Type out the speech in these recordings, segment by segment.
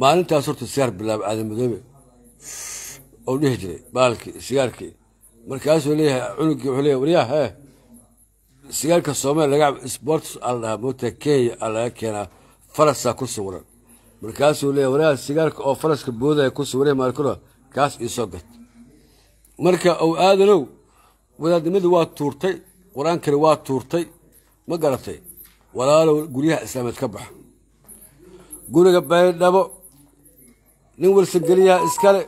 maalintaas horta sigaar bilaab aadamadoobe ou dhihi jiray baalkii sigaarkii markaasuu leeyahay cunuggii wuxuu leeyahay waryaa hee sigaarka soomaaliya laga sports aa la dhahaa moogta kenya aa laga keenaa farasaa ku sawiran markaasuu leeyahay waryaa sigaarka oo faraska boodaya ku sawiray maalkuna kaas iisoo gat marka ou aadanow wadaadnimadii waa tuurtay qur-aankani waa tuurtay ma garatay walaalow guryaha islaameed ka baxa guriga baydhabo nin welsangelyaha iskale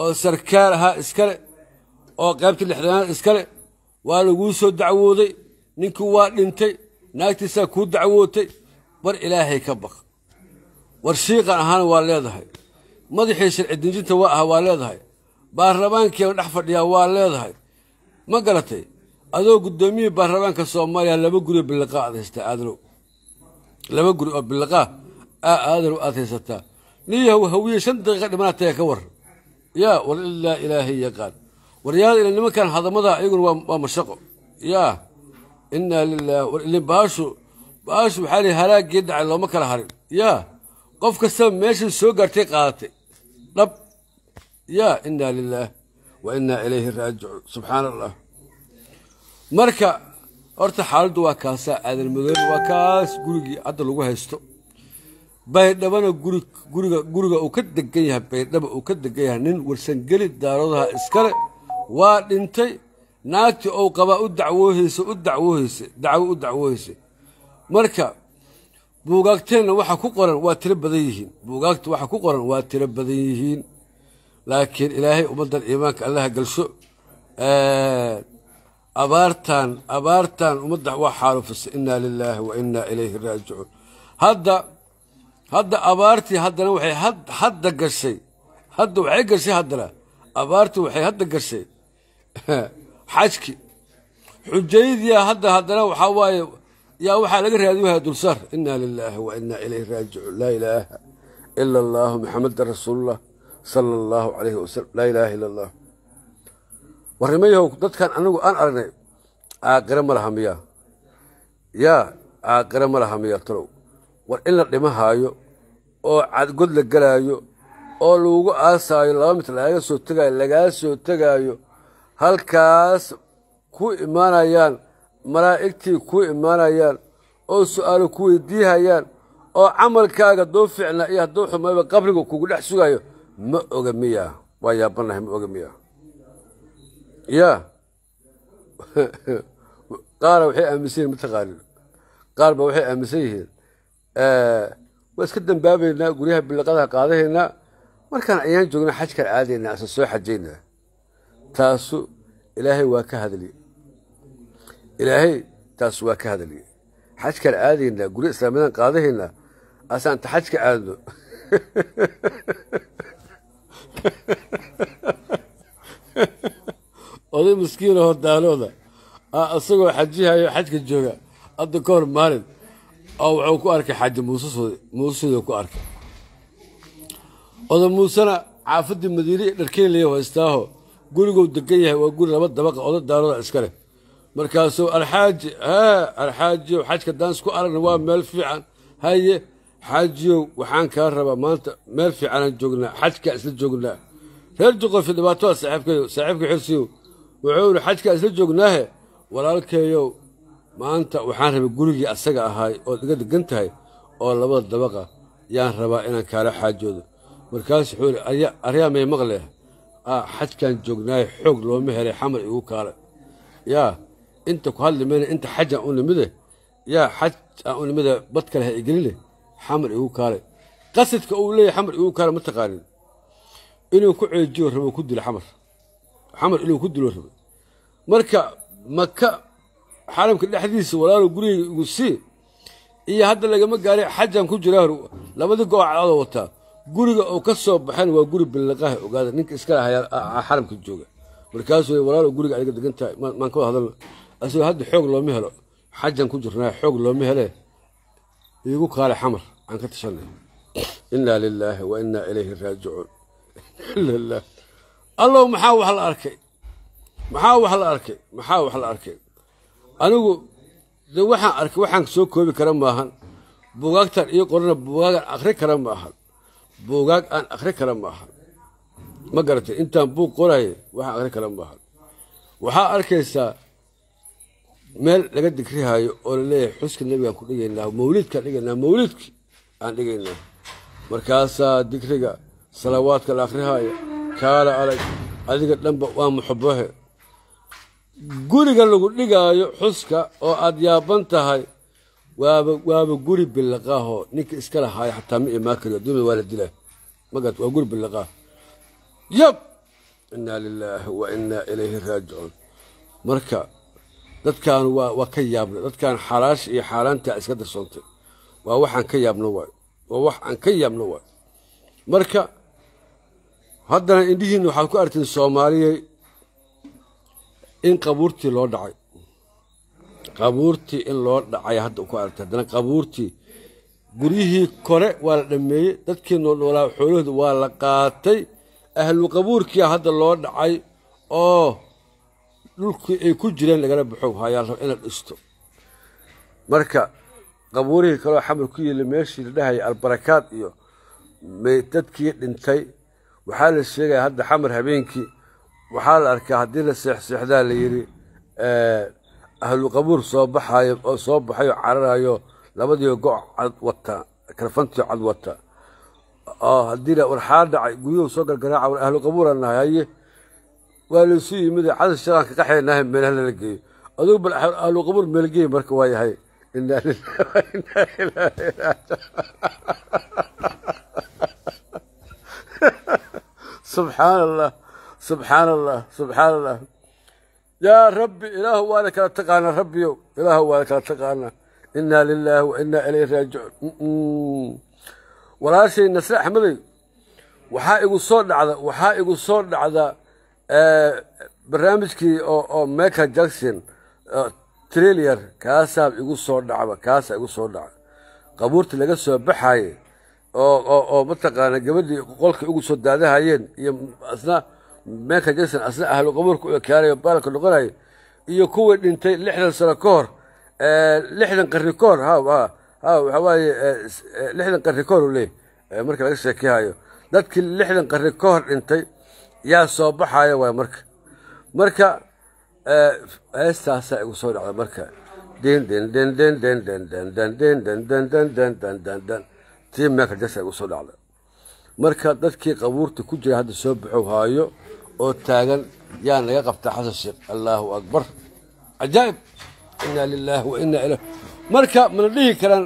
oo sarkaal ahaa iskale oo qaybta lixdanaad iskale waa laguu soo dacwooday ninkii waa dhintay naagtiisaa kuu dacwootay war ilaahay ka baq war shiiqan ahaana waa leedahay madaxii sharci sharcidinjinta waa aha waa leedahay baarlamaankiiba dhex fadhiyaa waa leedahay ma garatay adoo guddoomiyihii baarlamaanka soomaaliya laba guri oo biliqa aad haysataa aadalow laba guri oo biliqaa aa aadalow aad haysataa niyahow hawiye shan daqiiqa dhimanaataya ka war ya walilaa ilaahay yaqaan waryaada ila nimankan hadamada iyaguna waa mashaqo ya inaa lilah warilin baashu baashu waxaa li halaagii dhacay looma kala harin ya qof kastaba meeshan soo gaartay qaadatay dhab ya inaa lilaah wa inaa ilayhi raajicuun subxaana allah marka horta xaaladdu waa kaasaa aadan madoobi waa kaas gurigii hadda lagu haysto baydhabana guriga guriga uu ka degan yahay baydhaba uu ka degan yahay nin warsangeli daaradaha iskale waa dhintay naagtii ou qabaa u dacwoohaysa u dacwoohaysa dacwo u dacwoohaysa marka buugaagteenna waxa ku qoran waa tiro badan yihiin buugaagta waxa ku qoran waa tiro badan yihiin laakiin ilaahay ummaddan iimaanka allaha galsho abaartaan abaartaan ummadda waa xaalufisa innaa lilaahi wa innaa ilayhi raajicuun hadda hadda abaartii haddana waxay hadda gashay hadda waxay gashay haddana abaartii waxay hadda gashay xajki xujaydiia hadda haddana waxaa waaye yaa waxaa laga raadiyahaa dulsar inaa lilaahi wa inaa ilayh raajicuun laa ilaaha ila allaahu maxameda rasuulullah sala allahu calayhi wasalam laa ilaaha ila allah warrimayahow dadkan anigu aan aragnay aaqira ma laha miyaa yaa aaqira ma laha miyaa talow war in la dhimahaayo oo cadgod la gelaayo oo lagu aasaayo laba mitr lagaga soo tegayo lagaa soo tegaayo halkaas ku imaanayaan malaa'igtii ku imaanayaan oo su'aalo ku weydiihayaan oo camalkaaga hadduu ficnaa iyo hadduu xumayba qabriga kugu dhex sugaayo ma oga miyaa waa yaabanahay ma oga miya yaa qaara waxay aaminsan yihin mataqaanin qaar ba waxay aaminsan yihiin eh, waa iska dambaabaynaa guryaha bilaqadaha qaadahaynaa markaan ayaan joogna xajkaan aadaynaa asa soo xajaynaa taasu ilaahay waa ka hadli ilaahay taasu waa ka hadli xajkaan aadaynaa gurya islaamiyadan qaadahaynaa asaan ta xajka aadno oday daanooda a isagoo xajihayo xajka jooga hadda ka hor maalin oo wuxuu ku arkay xaaji muuse sd ku arkay odo muusena caafadii madiine iyo dharkeynlaya haystaaho gurigou degan yahay waa guri laba dabaqa oda daarada iska leh markaasuu alxaaji hee alxaajiyow xajka daans ku aragna waa meel fiican haye xaajiyow waxaan kaa rabaa maanta meel fiicanaan joognaa xajka isla joognaa reer juqofi dhibaatoa saaxiibkayo saaxiibka xirsiyow wuxuu ihi xajkaa isla joognaahe walaalkeeyow maanta waxaan rabay gurigii asaga ahaay ood iga degan tahay oo labada dabaqa yaan rabaa inaan kaala xaajoodo markaasu wuxuu idhi aryaa may maqleh ah, xajkan joognaayo xoog looma helay xamar igu kaala yaa inta ku hadli mayna inta xajaan u nimide yaa xaj aan u nimide bad kale ha igeline xamar igu kaalay qasadka uu leeyahy xamar igu kaale ma taqaanin inuu ku ceejiyo rabo ku dilo xamar xamar inuu ku dilo rabo marka maka xaramka dhexdiisa walaalow guriyay igu sii iyo hadda lagama gaarin xajan ku jira hor labadii gooc cadoo wataa guriga uu ka soo baxeen waa guri billiqaha ogaada ninka iskale ah, ah, xaramka jooga markaas wey walaalow guriga adiga degan tahay maan ka wada hadalno asigoo hadda xoog looma helo xajan ku jirnaa xoog looma hele igu kaale xamar aan ka tashanay inaa lilaahi wa innaa ilayhi raajicuun allow maxaa wax la arkay maxaa wax la arkay maxaa wax la arkay anigu de waxaan arkay waxaan soo koobi kara maahan buugaagtan iyo qorana buugaagaan akri kara maahan buugaag aan akri kara maahan ma garatay intaan buug qoraya waxaan akri kara maahan waxaa arkaysaa meel laga dikrihaayo oo laleeyahay xuska nebigaan ku dhigaynaa mawliidkaan dhigaynaa mawlidki aan dhigaynaa markaasaa dikriga salawaadka la akhrihaya kaala alag adiga dhanba waa muxabahe guriga lagu dhigaayo xuska oo aad yaaban tahay waaba guri bilaqaaho ninka iska lahaay xataa ma imaakari adduunyada waa la dilaa magaad waa guri bilaqaah yab inaa lilaahi wa inaa ilayhi raajicuun marka dadkan waa ka yaabnay dadkaan xalaasha iyo xaaraantaa iska darsoontay waa waxaan ka yaabno waay waa wax aan ka yaabno waay marka haddana indhihiin waxaad ku artiin soomaaliyay in qabuurtii loo dhacay qabuurtii in loo dhacay hadda ku aragtay haddana qabuurtii guryihii kore waa la dhameeyey dadkii noolnoolaa xoolahoodu waa la qaatay ahlu qabuurkiia hadda loo dhacay oo dhulkii ay ku jireen lagala baxo hayaa raba inaad dhisto marka qabuurihii kaleo xamar ku yiila meeshii la dhahaya albarakaad iyo dadkii dhintay waxaa la sheegaya hadda xamar habeenkii waxaa la arkaa haddii la seexseexdaa la yidhi ahlu qabuur soo baxaayo oo soo baxayo cararayo labadiiba go' cad wata karfantii cad wata oo haddii warxaa dhacay guyuhu soo gargaraaca war ahlu qabuuran nahay haye waa laysu yimid cadad shalaan ka qaxay nahay meelaha geeyo adugu bal ahlu qabuur meelgeey marka waa yahay inaa subxaan allah subxaan allah subxaan allah yaa rabbi ilaahu waana kala taqaanaa rabbiyow ilaahu waana kala taqaanaa innaa lilaahi wa innaa ilayhi raajicuun walaashay nasre axmedey waxaa igu soo dhacda waxaa igu soo dhacda eh, barnaamijkii oo michael jackson eh, trilier kaasaa igu soo dhacba kaasaa igu soo dhacda qabuurtii laga soo baxaye oo mataqaana gabadhii qolka ugu soo daadahayeen iyo asna michael jackson asna ahlu qabuurka u ekaanayo baalka noqonayo iyo kuwii dhintay lixdan sano ka hor lixdan qarni ka hor ha ha waxaa waaye lixdan qarni ka hor u marka laga sheekeehayo dadkii lixdan qarni ka hor dhintay yaa soo baxaya waay marka marka heestaasaa igu soo dhacda marka tii michael jackson igu soo dhacda marka dadkii qabuurta ku jira hadda soo baxow haayo oo taagan yaa naga qabtaa xasan sheekh allaahu akbar cajaa'ib inaa lilaahi wa inaa marka mana dhihi karaan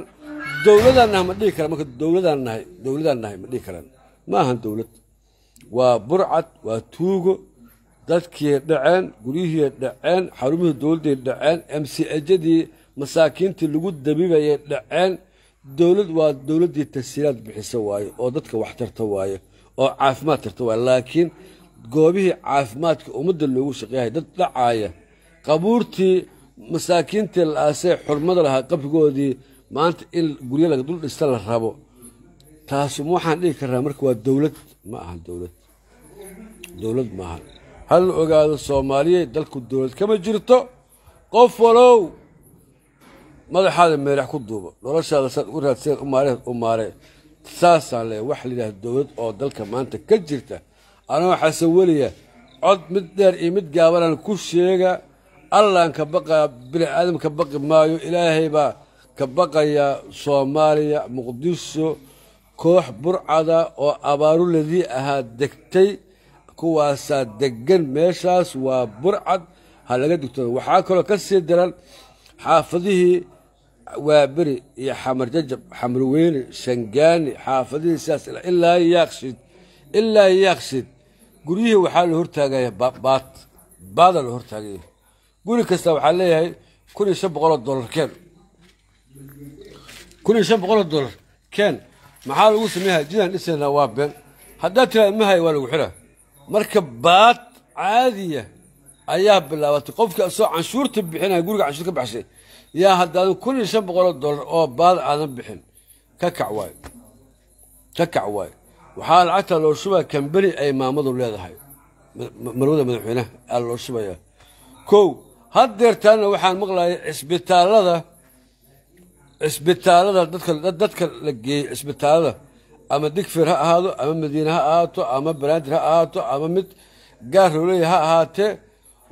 dowladaan ma dhihi karaan marka dowladaan nahay dowladaan nahay ma dhihi karaan ma ahan dowlad waa burcad waa tuugo dadkii dhaceen guryihii dhaceen xarumihii dowladday dhaceen emsiejadii masaakiintii lagu dabibayay dhaceen dowlad waa dowladdii tasiilaad bixisa waaye oo dadka wax tarta waaye oo caafimaad tarta waaye laakiin goobihii caafimaadka ummadda loogu shaqeeyahay dad dhacaaya qabuurtii masaakiintii la aasee xurmada lahaa qabrigoodii maanta in guryo laga dul dhista la rabo taasu ma waxaan dhihi karnaa marka waa dowlad ma ahan dowlad dowlad ma ahan ha ogaado soomaaliya dalku dowlad kama jirto qof walow madaxaada meerax ku duubo noloshaada saad ugu raadseed umaaree umaaree saasaan leeya wax la yidhahda dowlad oo dalka maanta ka jirta anoo xasaweliya cod mid dheer iyo mid gaabanan ku sheega allaan ka baqa bini aadam ka baqi maayo ilaahay baa ka baqayaa soomaaliya muqdisho koox burcada oo abaaru ladii ahaa degtay kuwaasaa deggan meeshaas waa burcad ha laga digtoodo waxaa kaloo ka sii daran xaafadihii waaberi iyo xamar jajab xamrweyne shangaani xaafadihii sidaas ilaa yaaqshid ilaa yaaqshid guryihii waxaa la hortaagaya baad baada la hortaagaya guri kasta waxaa leeyahay kun iyo shan boqoloo dollar keen kun iyo shan boqoloo dollar keen maxaa lagu sameeyaha jidaan dhisaynaa waa been haddaad tiraa imahay waa lagu xidhaa marka baad caadiya ayaa bilaabatay qofkii asagoo canshuurta bixinaya guriga canshuur ka baxshay yaa haddaadan kun iyo shan boqoloo dollar oo baad aadan bixin ka kac waayo ka kac waayo waxaa lacagta loo shubaya kamberi ay maamadu leedahay marwada madaxweynaha aa loo shubaya kow haddeertaanna waxaan maqlaya cisbitaalada cisbitaalada dadka la geeyey cisbitaalada ama digfir ha ahaado ama madiine ha ahaato ama banaandir ha ahaato ama mid gaar gaarrooley ha ahaatee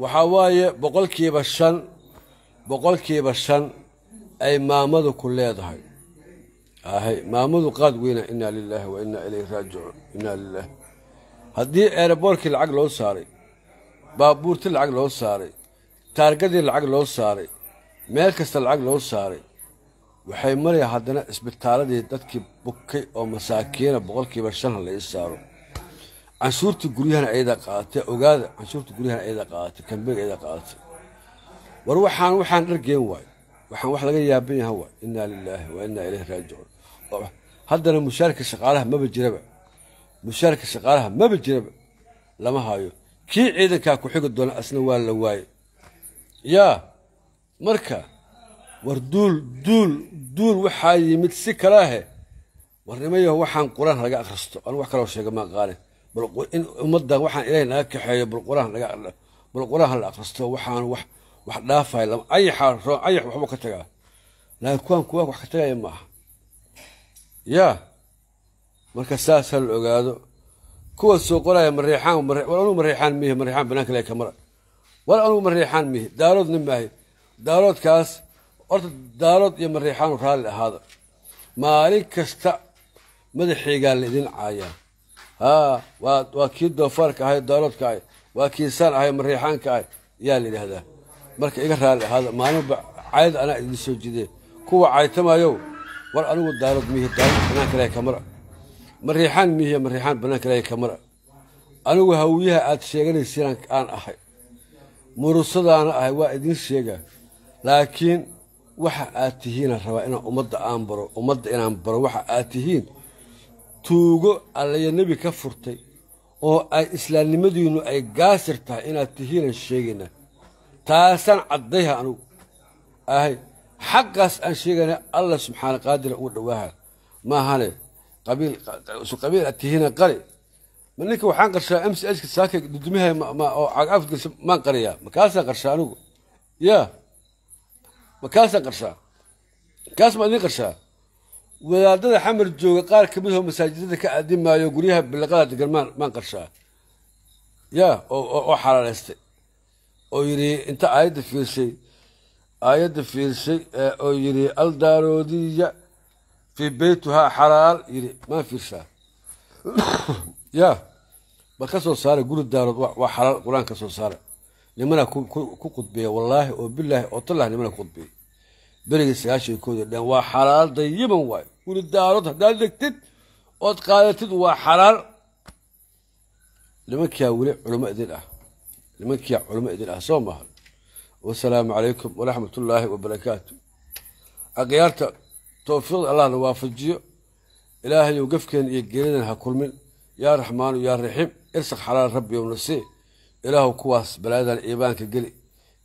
waxaa waaye boqolkiiba shan boqolkiiba shan ay maamadu ku leedahay ahay maamadu qaad weyna inaa lilaahi wainaa inaa raajicuun inaa lilaahi haddii eeraboorkii lacag loo saaray baabuurtii lacag loo saaray taargadii lacag loo saaray meel kasta lacag loo saaray waxay maraya haddana isbitaaladii dadkii bukay oo masaakiina boqolkiiba shanha la ii saaro canshuurtii guryahana ayada qaadatay ogaada canshuurtii guryahana ayada qaadatay kambeega ayada qaadatay war waxaan waxaan dhargeen waay waxaan wax laga yaaban yahan waay inaa lilaahi wa inaa raajicuun haddana mushaarka shaqaalaha maba jiraba mushaarka shaqaalaha maba jiraba lama hayo kii ciidankaa ku xigi doona asna waa la waaye yaa marka war duul duul duul waxaa yimid si kalaahe warnimayo waxaan qur-aan laga akhristo an wax kaloo sheega maa qaane balin ummaddan waxaan ilaah naga kaxeeyo bal qur aan hala akhristo waxaan wax wax dhaafayo ayaxaa ayax waxba ka tagaa laakiin kuwaan kuwa wax ka tagaya maaha yaa marka saas ha la ogaado kuwa soo qoraya mareexaan war anugu mareexaan mihe mareexaan bananka le kamara war anugu mareexaan mihe daaloodna maahe daaloodkaas horta daalood iyo mareexaanu raalli ahaada maalin kasta madaxeygaa laidin caayaa haa waa waa kii doofaarka ahay daaloodka ahay waa kii saan ahay mariixaanka ah yaa la yidhahdaa marka iga raalli ahaada maalinba cayd anaa idin soo jidee kuwa caytamayow war anigu daalad miy daalad banaankalaahi kamara ma riixaan miihiya ma riixaan banaankalaahi kamara anigu hawiyaha aad sheeganayseen aan ahay murusadaana ahay waa idin sheegaa laakiin waxa aad tihiina rabaa inaan ummadda aan baro ummadda inaan baro waxa aad tihiin tuugo allaya nebi ka furtay oo ay islaamnimadiinnu ay gaasir tahay inaad tihiinan sheegaynaa taasaan caddayha anugu ahay xaggaas aan sheegana alla subxaana qaadira ugu dhawaaha maahane qabiil ad tihina qari ma ninka waxaan qarshaa m c hka saaka dudumaha oo cagafgesa maan qariyaa makaasaan qarshaa anigu ya makaasaan qarshaa kaas maa idin qarshaa wadaadada xamar jooga qaar ka mid midahoo masaajidada ka aadimaayo guryaha bilaqada degan maan maan qarshaa ya oo xalaalaystay oo yidhi inta aayadda fiirsay aayadda fiirsay oo yidhi aldaaroodiya fii beytuhaa xalaal yii maa fiirsaa ya bal ka soo saara guri daarood waa xalaal qur-aan ka soo saara nimanaa ku qudbeeya wallaahi oo bilaahi oo tallah nimana ku qudbeeya berigii sagaashan kooda dhan waa xalaal dayiban waay guri daarood haddaad degtid ood qaadatid waa xalaal nimankiyaa weli culimo idin ah nimankiyaa culimo idin ah soo maaha wasalaamu calaykum waraxmat ullaahi wabarakaatu akhyaarta towfiiqda allahna waafajiyo ilaahayow gafkeen iyo geeridan ha kulmin yaa raxmaanu yaa raxiim irsaq xalaal rabbiyow nasii ilaahuw kuwaas balaayadan iibaanka geli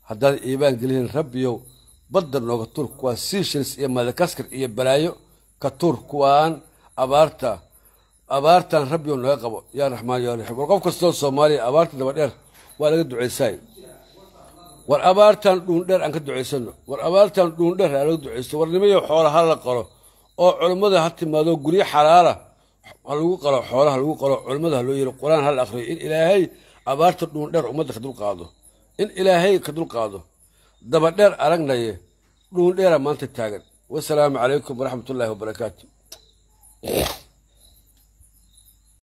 haddaad iibaan gelin rabbiyow badar nooga tuur kuwaa siishilis iyo madagaskar iyo balaayo ka tuur kuwaan abaarta abaartan rabbiyow naga qabo yaa raxmaan yaa raxiim war qof kastoo soomaaliya abaarta daba dheer waa laga duceysaay war abaartan dhuundheer aan ka ducaysano war abaartan dhuundheer halaga ducaysto warnimayo xoola ha la qalo oo culimmada ha timaado guryo xalaala ha lagu qalo xoola ha lagu qalo culimmada ha loo yeelo qur-aan ha la aqriyo in ilaahay abaarta dhuundheer ummadda ka dulqaado in ilaahay ka dulqaado dabadheer aragnaye dhuundheera maanta taagan wasalaamu calaykum waraxmatullaahi wabarakaatu